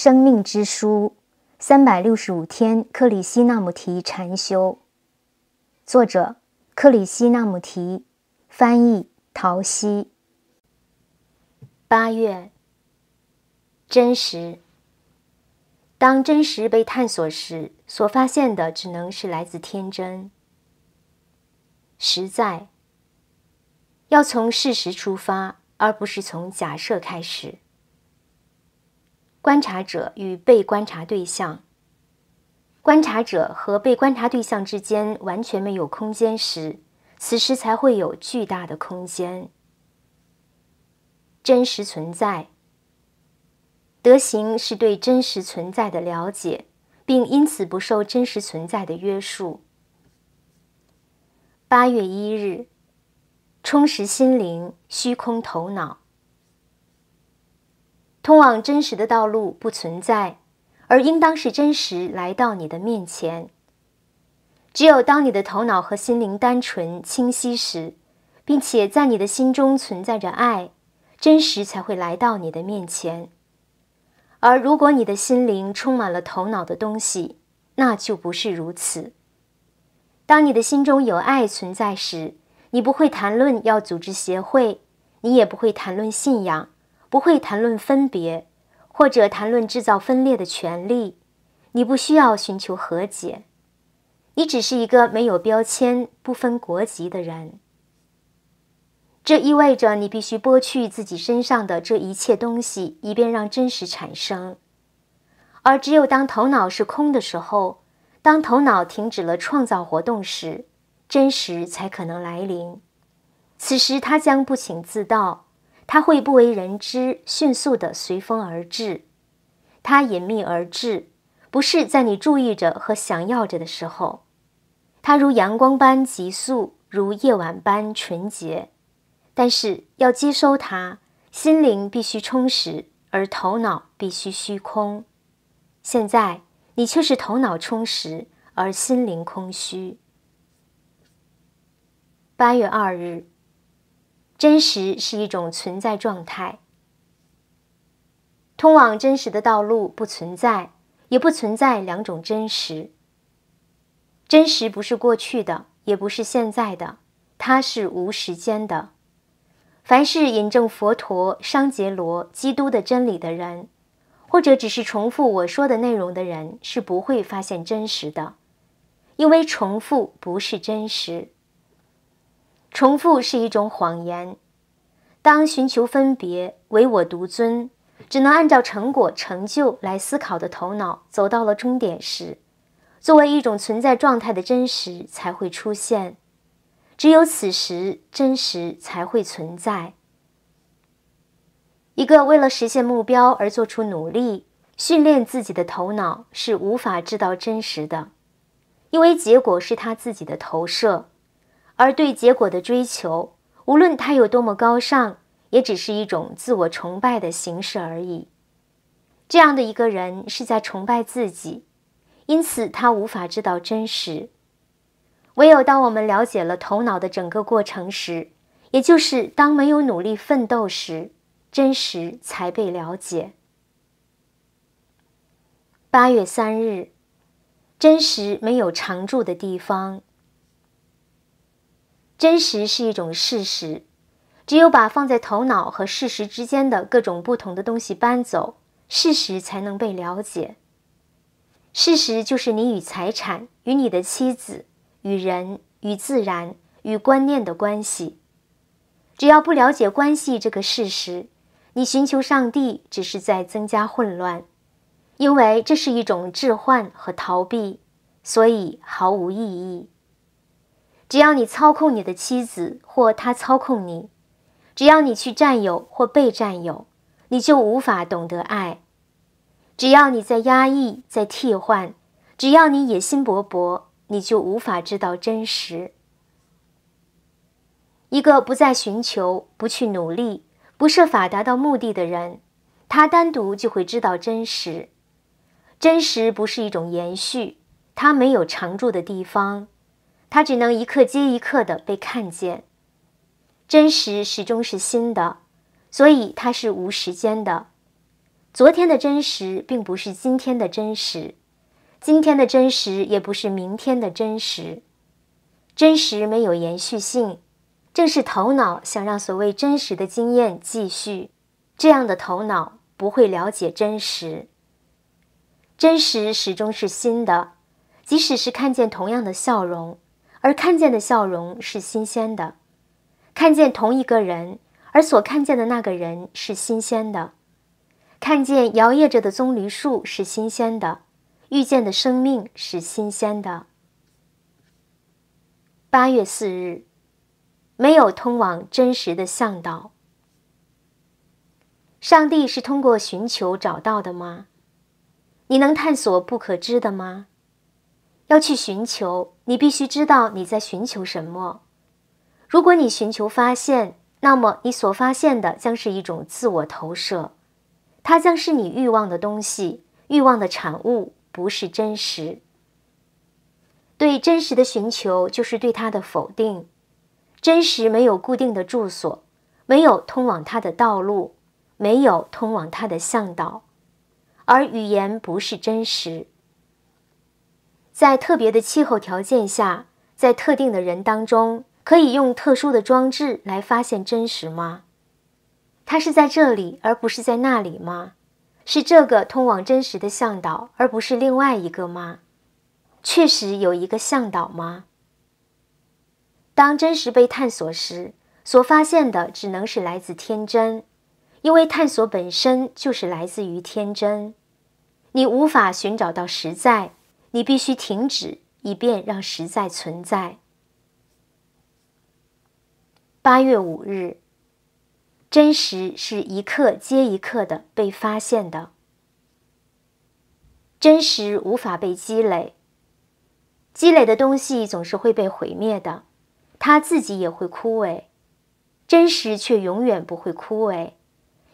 《生命之书》三百六十五天克里希那穆提禅修，作者克里希那穆提，翻译陶希。八月，真实。当真实被探索时，所发现的只能是来自天真、实在。要从事实出发，而不是从假设开始。观察者与被观察对象，观察者和被观察对象之间完全没有空间时，此时才会有巨大的空间真实存在。德行是对真实存在的了解，并因此不受真实存在的约束。八月一日，充实心灵，虚空头脑。通往真实的道路不存在，而应当是真实来到你的面前。只有当你的头脑和心灵单纯清晰时，并且在你的心中存在着爱，真实才会来到你的面前。而如果你的心灵充满了头脑的东西，那就不是如此。当你的心中有爱存在时，你不会谈论要组织协会，你也不会谈论信仰。不会谈论分别，或者谈论制造分裂的权利。你不需要寻求和解，你只是一个没有标签、不分国籍的人。这意味着你必须剥去自己身上的这一切东西，以便让真实产生。而只有当头脑是空的时候，当头脑停止了创造活动时，真实才可能来临。此时，它将不请自到。它会不为人知，迅速的随风而至。它隐秘而至，不是在你注意着和想要着的时候。它如阳光般急速，如夜晚般纯洁。但是要接收它，心灵必须充实，而头脑必须虚空。现在你却是头脑充实，而心灵空虚。八月二日。真实是一种存在状态。通往真实的道路不存在，也不存在两种真实。真实不是过去的，也不是现在的，它是无时间的。凡是引证佛陀、商杰罗、基督的真理的人，或者只是重复我说的内容的人，是不会发现真实的，因为重复不是真实。重复是一种谎言。当寻求分别、唯我独尊，只能按照成果、成就来思考的头脑走到了终点时，作为一种存在状态的真实才会出现。只有此时，真实才会存在。一个为了实现目标而做出努力、训练自己的头脑是无法知道真实的，因为结果是他自己的投射。而对结果的追求，无论它有多么高尚，也只是一种自我崇拜的形式而已。这样的一个人是在崇拜自己，因此他无法知道真实。唯有当我们了解了头脑的整个过程时，也就是当没有努力奋斗时，真实才被了解。八月三日，真实没有常住的地方。真实是一种事实，只有把放在头脑和事实之间的各种不同的东西搬走，事实才能被了解。事实就是你与财产、与你的妻子、与人、与自然、与观念的关系。只要不了解关系这个事实，你寻求上帝只是在增加混乱，因为这是一种置换和逃避，所以毫无意义。只要你操控你的妻子，或他操控你；只要你去占有或被占有，你就无法懂得爱。只要你在压抑，在替换，只要你野心勃勃，你就无法知道真实。一个不再寻求、不去努力、不设法达到目的的人，他单独就会知道真实。真实不是一种延续，它没有常住的地方。它只能一刻接一刻地被看见，真实始终是新的，所以它是无时间的。昨天的真实并不是今天的真实，今天的真实也不是明天的真实。真实没有延续性，正是头脑想让所谓真实的经验继续，这样的头脑不会了解真实。真实始终是新的，即使是看见同样的笑容。而看见的笑容是新鲜的，看见同一个人，而所看见的那个人是新鲜的，看见摇曳着的棕榈树是新鲜的，遇见的生命是新鲜的。八月四日，没有通往真实的向导。上帝是通过寻求找到的吗？你能探索不可知的吗？要去寻求。你必须知道你在寻求什么。如果你寻求发现，那么你所发现的将是一种自我投射，它将是你欲望的东西，欲望的产物，不是真实。对真实的寻求就是对它的否定。真实没有固定的住所，没有通往它的道路，没有通往它的向导，而语言不是真实。在特别的气候条件下，在特定的人当中，可以用特殊的装置来发现真实吗？它是在这里，而不是在那里吗？是这个通往真实的向导，而不是另外一个吗？确实有一个向导吗？当真实被探索时，所发现的只能是来自天真，因为探索本身就是来自于天真。你无法寻找到实在。你必须停止，以便让实在存在。八月五日，真实是一刻接一刻的被发现的。真实无法被积累，积累的东西总是会被毁灭的，它自己也会枯萎。真实却永远不会枯萎，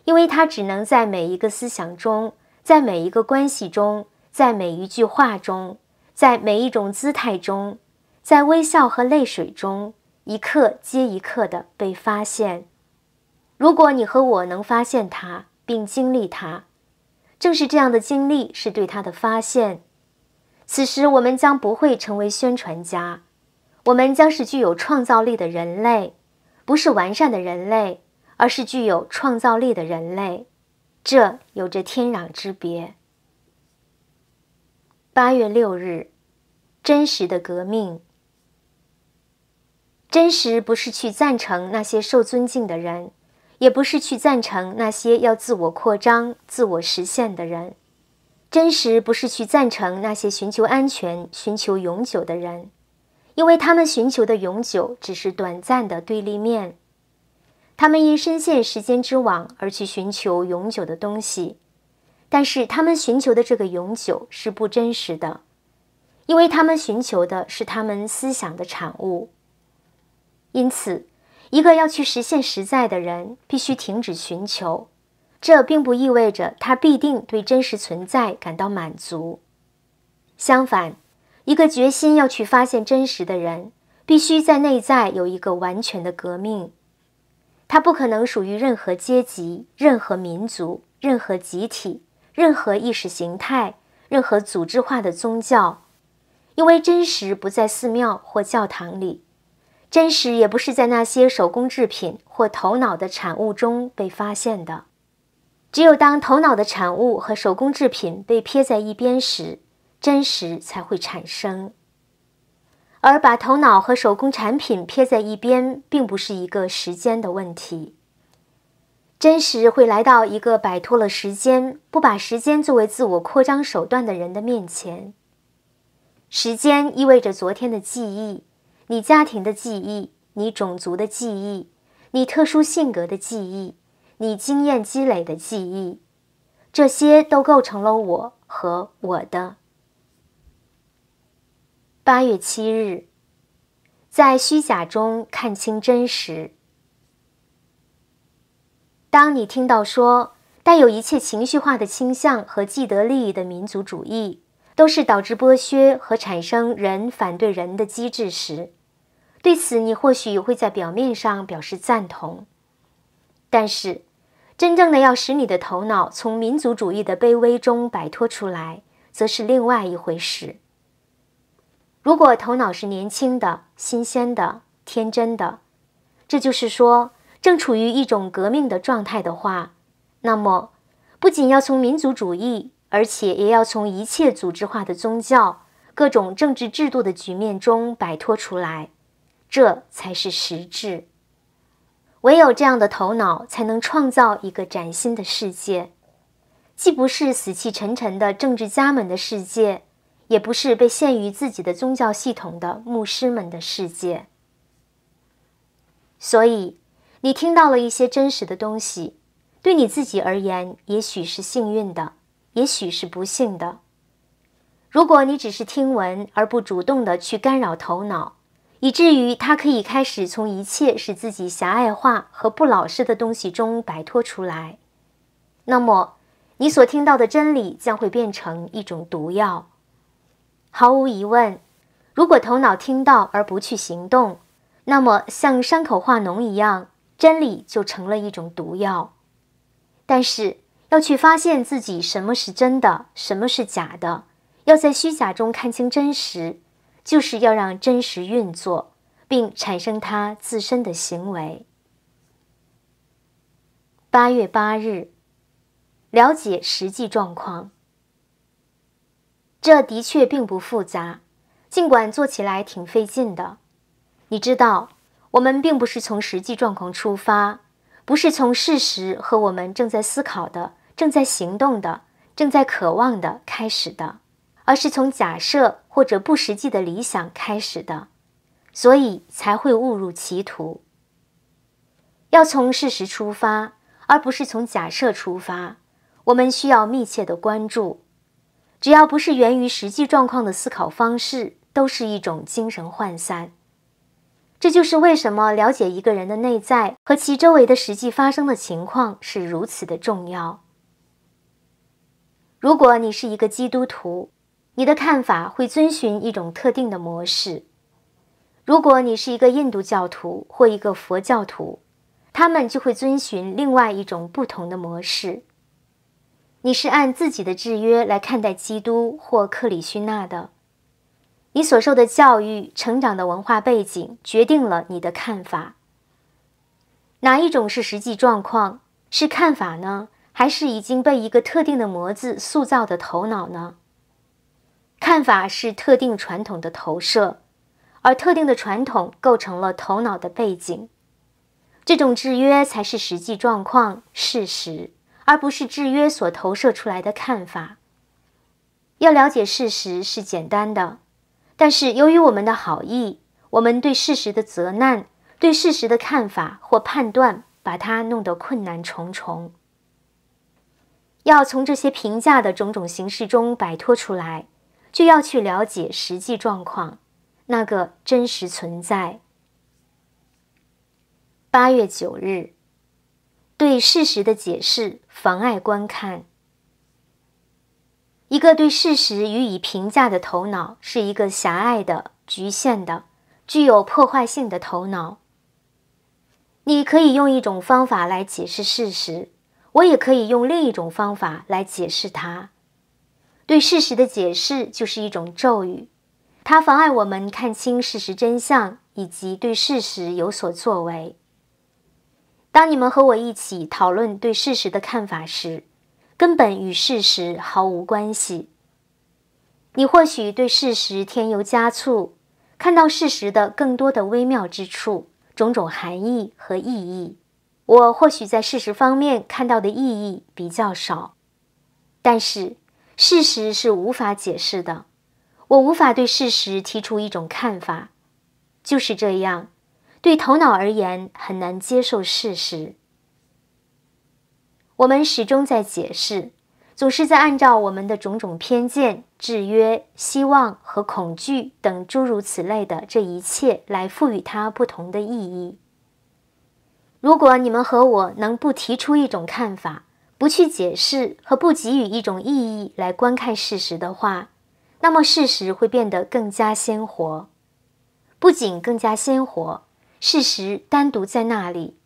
因为它只能在每一个思想中，在每一个关系中。在每一句话中，在每一种姿态中，在微笑和泪水中，一刻接一刻的被发现。如果你和我能发现它并经历它，正是这样的经历是对它的发现。此时，我们将不会成为宣传家，我们将是具有创造力的人类，不是完善的人类，而是具有创造力的人类。这有着天壤之别。八月六日，真实的革命。真实不是去赞成那些受尊敬的人，也不是去赞成那些要自我扩张、自我实现的人。真实不是去赞成那些寻求安全、寻求永久的人，因为他们寻求的永久只是短暂的对立面。他们因深陷时间之网而去寻求永久的东西。但是他们寻求的这个永久是不真实的，因为他们寻求的是他们思想的产物。因此，一个要去实现实在的人必须停止寻求。这并不意味着他必定对真实存在感到满足。相反，一个决心要去发现真实的人，必须在内在有一个完全的革命。他不可能属于任何阶级、任何民族、任何集体。任何意识形态、任何组织化的宗教，因为真实不在寺庙或教堂里，真实也不是在那些手工制品或头脑的产物中被发现的。只有当头脑的产物和手工制品被撇在一边时，真实才会产生。而把头脑和手工产品撇在一边，并不是一个时间的问题。真实会来到一个摆脱了时间、不把时间作为自我扩张手段的人的面前。时间意味着昨天的记忆，你家庭的记忆，你种族的记忆，你特殊性格的记忆，你经验积累的记忆，这些都构成了我和我的。八月七日，在虚假中看清真实。当你听到说，带有一切情绪化的倾向和既得利益的民族主义，都是导致剥削和产生人反对人的机制时，对此你或许会在表面上表示赞同。但是，真正的要使你的头脑从民族主义的卑微中摆脱出来，则是另外一回事。如果头脑是年轻的、新鲜的、天真的，这就是说。正处于一种革命的状态的话，那么不仅要从民族主义，而且也要从一切组织化的宗教、各种政治制度的局面中摆脱出来，这才是实质。唯有这样的头脑，才能创造一个崭新的世界，既不是死气沉沉的政治家们的世界，也不是被限于自己的宗教系统的牧师们的世界。所以。你听到了一些真实的东西，对你自己而言，也许是幸运的，也许是不幸的。如果你只是听闻而不主动的去干扰头脑，以至于它可以开始从一切使自己狭隘化和不老实的东西中摆脱出来，那么你所听到的真理将会变成一种毒药。毫无疑问，如果头脑听到而不去行动，那么像伤口化脓一样。真理就成了一种毒药，但是要去发现自己什么是真的，什么是假的，要在虚假中看清真实，就是要让真实运作，并产生它自身的行为。八月八日，了解实际状况，这的确并不复杂，尽管做起来挺费劲的，你知道。我们并不是从实际状况出发，不是从事实和我们正在思考的、正在行动的、正在渴望的开始的，而是从假设或者不实际的理想开始的，所以才会误入歧途。要从事实出发，而不是从假设出发。我们需要密切的关注，只要不是源于实际状况的思考方式，都是一种精神涣散。这就是为什么了解一个人的内在和其周围的实际发生的情况是如此的重要。如果你是一个基督徒，你的看法会遵循一种特定的模式；如果你是一个印度教徒或一个佛教徒，他们就会遵循另外一种不同的模式。你是按自己的制约来看待基督或克里希纳的。你所受的教育、成长的文化背景决定了你的看法。哪一种是实际状况，是看法呢？还是已经被一个特定的模子塑造的头脑呢？看法是特定传统的投射，而特定的传统构成了头脑的背景。这种制约才是实际状况、事实，而不是制约所投射出来的看法。要了解事实是简单的。但是，由于我们的好意，我们对事实的责难、对事实的看法或判断，把它弄得困难重重。要从这些评价的种种形式中摆脱出来，就要去了解实际状况，那个真实存在。八月九日，对事实的解释妨碍观看。一个对事实予以评价的头脑是一个狭隘的、局限的、具有破坏性的头脑。你可以用一种方法来解释事实，我也可以用另一种方法来解释它。对事实的解释就是一种咒语，它妨碍我们看清事实真相以及对事实有所作为。当你们和我一起讨论对事实的看法时，根本与事实毫无关系。你或许对事实添油加醋，看到事实的更多的微妙之处、种种含义和意义。我或许在事实方面看到的意义比较少，但是事实是无法解释的，我无法对事实提出一种看法。就是这样，对头脑而言很难接受事实。我们始终在解释，总是在按照我们的种种偏见、制约、希望和恐惧等诸如此类的这一切来赋予它不同的意义。如果你们和我能不提出一种看法，不去解释和不给予一种意义来观看事实的话，那么事实会变得更加鲜活。不仅更加鲜活，事实单独在那里，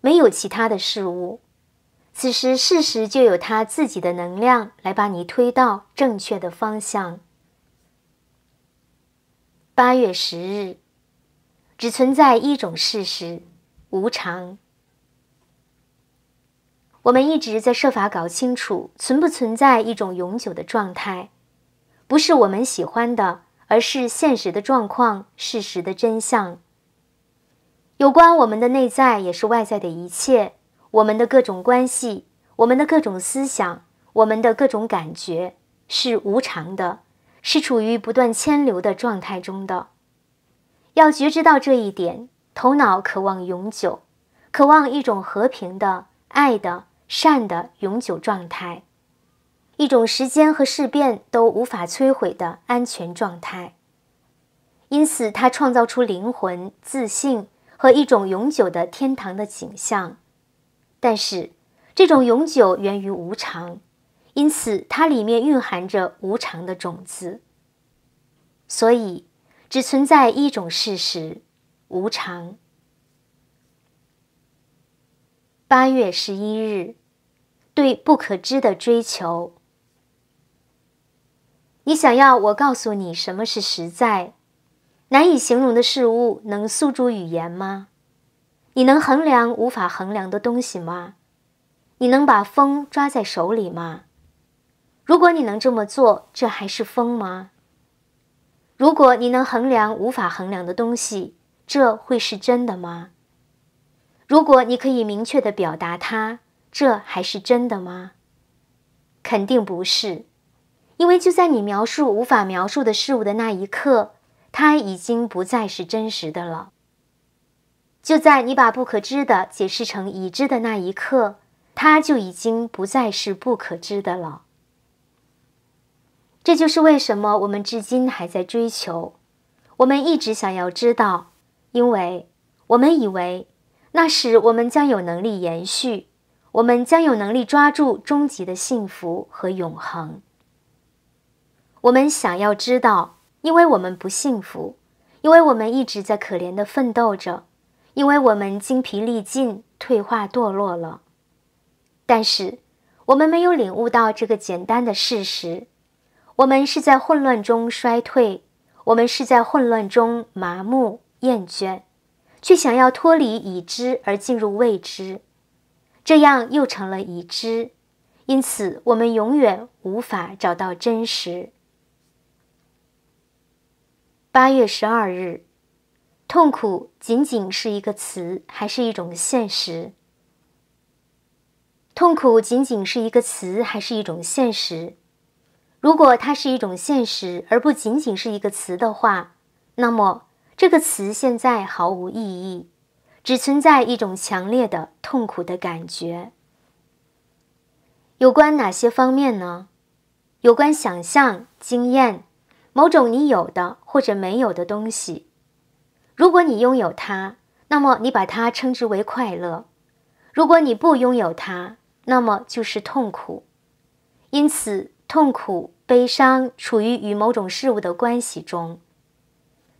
没有其他的事物。此时，事实就有它自己的能量来把你推到正确的方向。八月十日，只存在一种事实：无常。我们一直在设法搞清楚存不存在一种永久的状态，不是我们喜欢的，而是现实的状况、事实的真相。有关我们的内在也是外在的一切。我们的各种关系，我们的各种思想，我们的各种感觉是无常的，是处于不断迁流的状态中的。要觉知到这一点，头脑渴望永久，渴望一种和平的、爱的、善的永久状态，一种时间和事变都无法摧毁的安全状态。因此，它创造出灵魂自信和一种永久的天堂的景象。但是，这种永久源于无常，因此它里面蕴含着无常的种子。所以，只存在一种事实：无常。八月十一日，对不可知的追求。你想要我告诉你什么是实在？难以形容的事物能诉诸语言吗？你能衡量无法衡量的东西吗？你能把风抓在手里吗？如果你能这么做，这还是风吗？如果你能衡量无法衡量的东西，这会是真的吗？如果你可以明确地表达它，这还是真的吗？肯定不是，因为就在你描述无法描述的事物的那一刻，它已经不再是真实的了。就在你把不可知的解释成已知的那一刻，它就已经不再是不可知的了。这就是为什么我们至今还在追求，我们一直想要知道，因为我们以为那时我们将有能力延续，我们将有能力抓住终极的幸福和永恒。我们想要知道，因为我们不幸福，因为我们一直在可怜的奋斗着。因为我们精疲力尽、退化、堕落了，但是我们没有领悟到这个简单的事实：我们是在混乱中衰退，我们是在混乱中麻木、厌倦，却想要脱离已知而进入未知，这样又成了已知，因此我们永远无法找到真实。八月十二日，痛苦。仅仅是一个词，还是一种现实？痛苦仅仅是一个词，还是一种现实？如果它是一种现实，而不仅仅是一个词的话，那么这个词现在毫无意义，只存在一种强烈的痛苦的感觉。有关哪些方面呢？有关想象、经验，某种你有的或者没有的东西。如果你拥有它，那么你把它称之为快乐；如果你不拥有它，那么就是痛苦。因此，痛苦、悲伤处于与某种事物的关系中。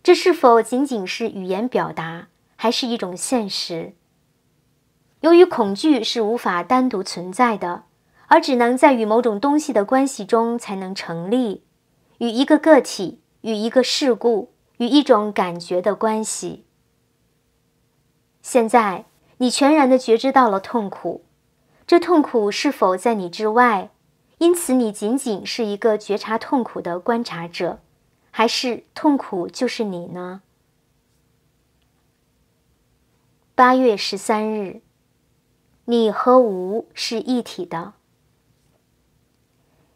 这是否仅仅是语言表达，还是一种现实？由于恐惧是无法单独存在的，而只能在与某种东西的关系中才能成立，与一个个体，与一个事故。与一种感觉的关系。现在，你全然的觉知到了痛苦，这痛苦是否在你之外？因此，你仅仅是一个觉察痛苦的观察者，还是痛苦就是你呢？八月十三日，你和无是一体的，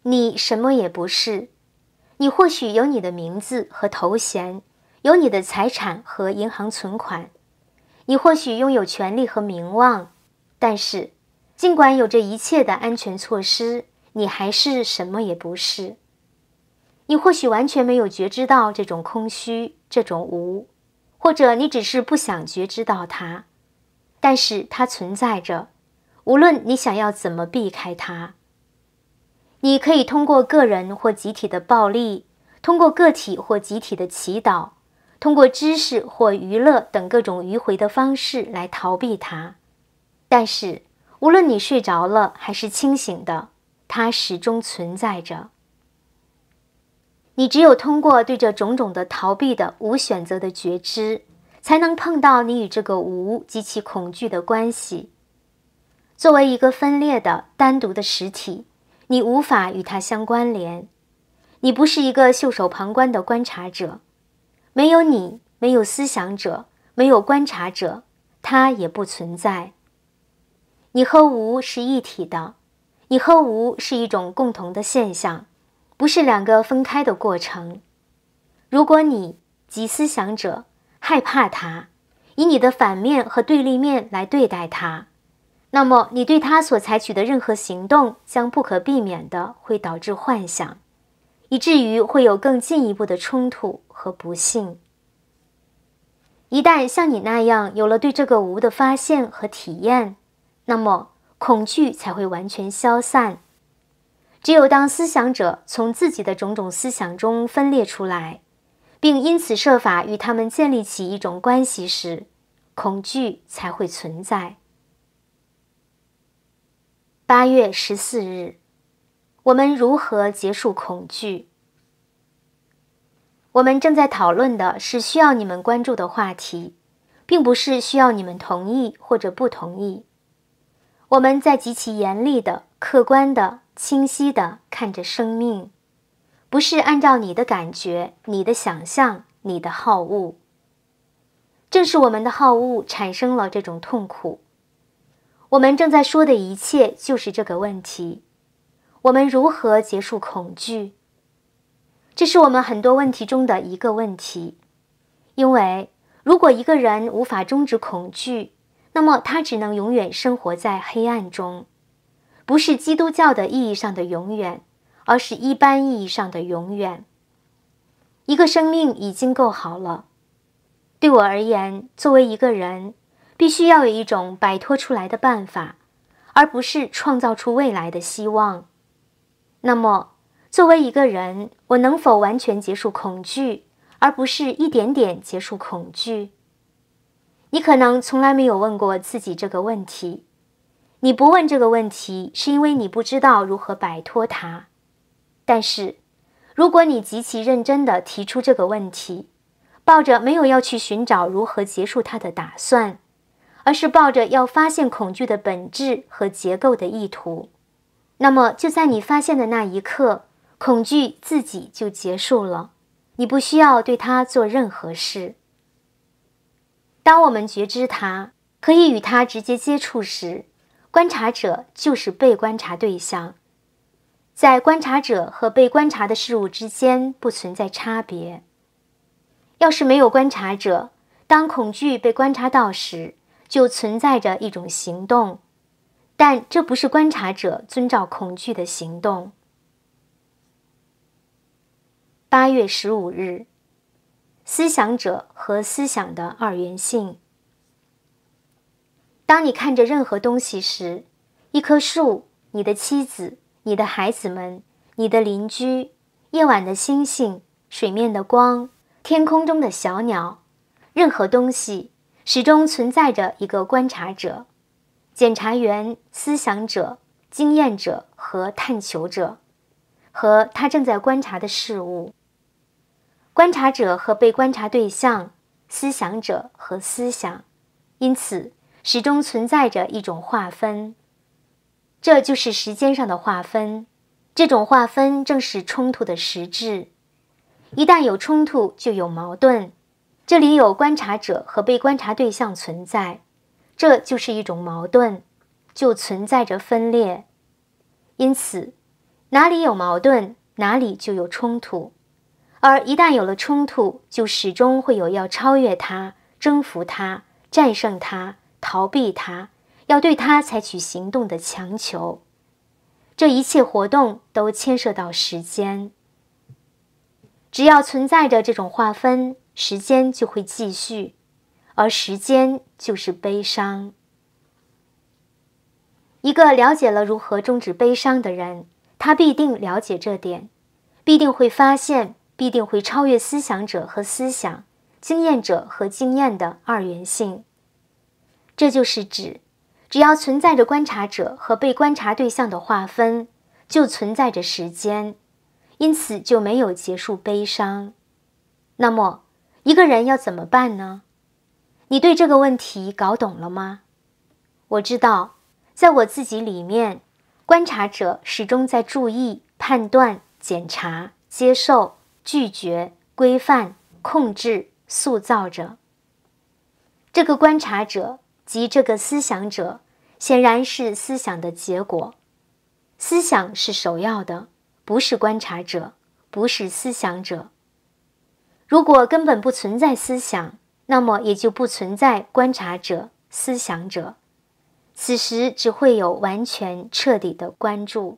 你什么也不是，你或许有你的名字和头衔。有你的财产和银行存款，你或许拥有权利和名望，但是，尽管有着一切的安全措施，你还是什么也不是。你或许完全没有觉知到这种空虚，这种无，或者你只是不想觉知到它，但是它存在着，无论你想要怎么避开它。你可以通过个人或集体的暴力，通过个体或集体的祈祷。通过知识或娱乐等各种迂回的方式来逃避它，但是无论你睡着了还是清醒的，它始终存在着。你只有通过对这种种的逃避的无选择的觉知，才能碰到你与这个无及其恐惧的关系。作为一个分裂的单独的实体，你无法与它相关联。你不是一个袖手旁观的观察者。没有你，没有思想者，没有观察者，它也不存在。你和无是一体的，你和无是一种共同的现象，不是两个分开的过程。如果你及思想者害怕它，以你的反面和对立面来对待它，那么你对它所采取的任何行动，将不可避免的会导致幻想。以至于会有更进一步的冲突和不幸。一旦像你那样有了对这个无的发现和体验，那么恐惧才会完全消散。只有当思想者从自己的种种思想中分裂出来，并因此设法与他们建立起一种关系时，恐惧才会存在。八月十四日。我们如何结束恐惧？我们正在讨论的是需要你们关注的话题，并不是需要你们同意或者不同意。我们在极其严厉的、客观的、清晰的看着生命，不是按照你的感觉、你的想象、你的好恶。正是我们的好恶产生了这种痛苦。我们正在说的一切就是这个问题。我们如何结束恐惧？这是我们很多问题中的一个问题。因为如果一个人无法终止恐惧，那么他只能永远生活在黑暗中，不是基督教的意义上的永远，而是一般意义上的永远。一个生命已经够好了，对我而言，作为一个人，必须要有一种摆脱出来的办法，而不是创造出未来的希望。那么，作为一个人，我能否完全结束恐惧，而不是一点点结束恐惧？你可能从来没有问过自己这个问题。你不问这个问题，是因为你不知道如何摆脱它。但是，如果你极其认真的提出这个问题，抱着没有要去寻找如何结束它的打算，而是抱着要发现恐惧的本质和结构的意图。那么，就在你发现的那一刻，恐惧自己就结束了。你不需要对它做任何事。当我们觉知它，可以与它直接接触时，观察者就是被观察对象。在观察者和被观察的事物之间不存在差别。要是没有观察者，当恐惧被观察到时，就存在着一种行动。但这不是观察者遵照恐惧的行动。八月十五日，思想者和思想的二元性。当你看着任何东西时，一棵树、你的妻子、你的孩子们、你的邻居、夜晚的星星、水面的光、天空中的小鸟，任何东西始终存在着一个观察者。检察员、思想者、经验者和探求者，和他正在观察的事物。观察者和被观察对象，思想者和思想，因此始终存在着一种划分，这就是时间上的划分。这种划分正是冲突的实质。一旦有冲突，就有矛盾。这里有观察者和被观察对象存在。这就是一种矛盾，就存在着分裂。因此，哪里有矛盾，哪里就有冲突。而一旦有了冲突，就始终会有要超越它、征服它、战胜它、逃避它，要对它采取行动的强求。这一切活动都牵涉到时间。只要存在着这种划分，时间就会继续。而时间就是悲伤。一个了解了如何终止悲伤的人，他必定了解这点，必定会发现，必定会超越思想者和思想、经验者和经验的二元性。这就是指，只要存在着观察者和被观察对象的划分，就存在着时间，因此就没有结束悲伤。那么，一个人要怎么办呢？你对这个问题搞懂了吗？我知道，在我自己里面，观察者始终在注意、判断、检查、接受、拒绝、规范、控制、塑造着。这个观察者及这个思想者，显然是思想的结果。思想是首要的，不是观察者，不是思想者。如果根本不存在思想，那么也就不存在观察者、思想者，此时只会有完全彻底的关注。